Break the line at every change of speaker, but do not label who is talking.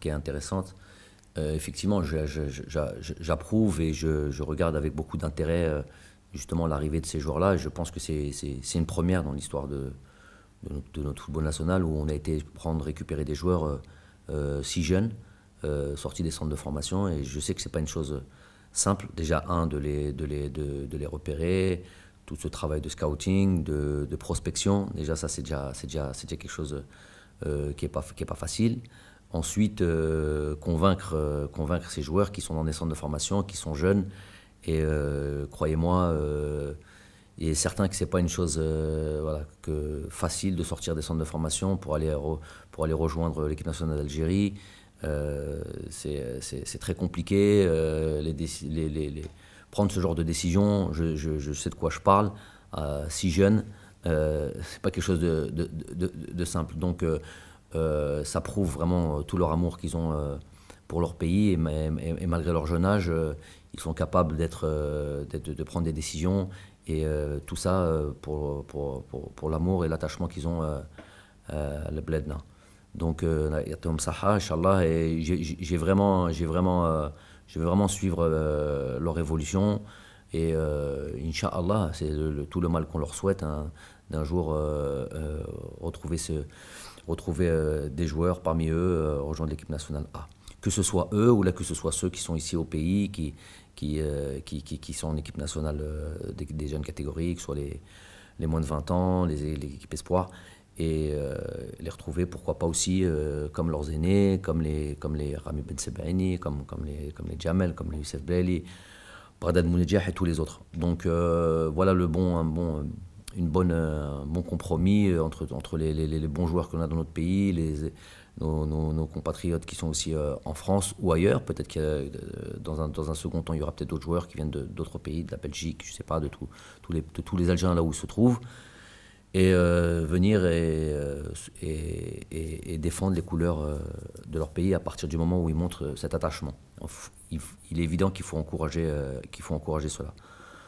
qui est intéressante. Euh, effectivement, j'approuve et je, regarde avec beaucoup d'intérêt euh, justement l'arrivée de ces joueurs-là. Je pense que c'est une première dans l'histoire de, notre football national où on a été prendre, récupérer des joueurs euh, si jeunes, sortis des centres de formation. Et je sais que ce n'est pas une chose simple, déjà, un, de les, de les, repérer, tout ce travail de scouting, de, prospection. Déjà, ça, c'est déjà, quelque chose qui n'est pas facile ensuite euh, convaincre, euh, convaincre ces joueurs qui sont dans des centres de formation, qui sont jeunes. Et euh, croyez-moi, il est certain que ce n'est pas une chose que facile de sortir des centres de formation pour aller, pour aller rejoindre l'équipe nationale d'Algérie. c'est très compliqué. Les les, prendre ce genre de décision, je, sais de quoi je parle, si jeune, ce n'est pas quelque chose de, de simple. Donc euh, ça prouve vraiment euh, tout leur amour qu'ils ont euh, pour leur pays et, malgré leur jeune âge, ils sont capables d'être, de, prendre des décisions et tout ça pour, l'amour et l'attachement qu'ils ont à le Bledna. Hein. Donc, Saha, Inch'Allah, j'ai vraiment, j'ai vraiment, je veux vraiment suivre leur évolution. Et euh, Inch'Allah, c'est tout le mal qu'on leur souhaite, hein, d'un jour euh, euh, retrouver, ce, retrouver euh, des joueurs parmi eux, rejoindre l'équipe nationale A. Que ce soit eux ou là que ce soit ceux qui sont ici au pays, qui, qui, qui, qui, sont en équipe nationale des, jeunes catégories, que ce soit les, les moins de 20 ans, les, les équipes espoir et les retrouver, pourquoi pas aussi, comme leurs aînés, comme les, comme les Rami Ben Sebaini, comme, comme, les, comme les Jamel, comme les Youssef Beli, Bradad Mounedjah et tous les autres. Donc euh, voilà le bon, un bon, euh, une bonne, euh, bon compromis entre, entre les, bons joueurs qu'on a dans notre pays, les, nos, compatriotes qui sont aussi en France ou ailleurs. Peut-être que dans, un, second temps, il y aura peut-être d'autres joueurs qui viennent d'autres pays, de la Belgique, je ne sais pas, de, tous les, de tous les Algériens là où ils se trouvent et euh, venir euh, et, défendre les couleurs euh, de leur pays à partir du moment où ils montrent cet attachement. Il, il est évident qu'il faut qu'il faut encourager cela.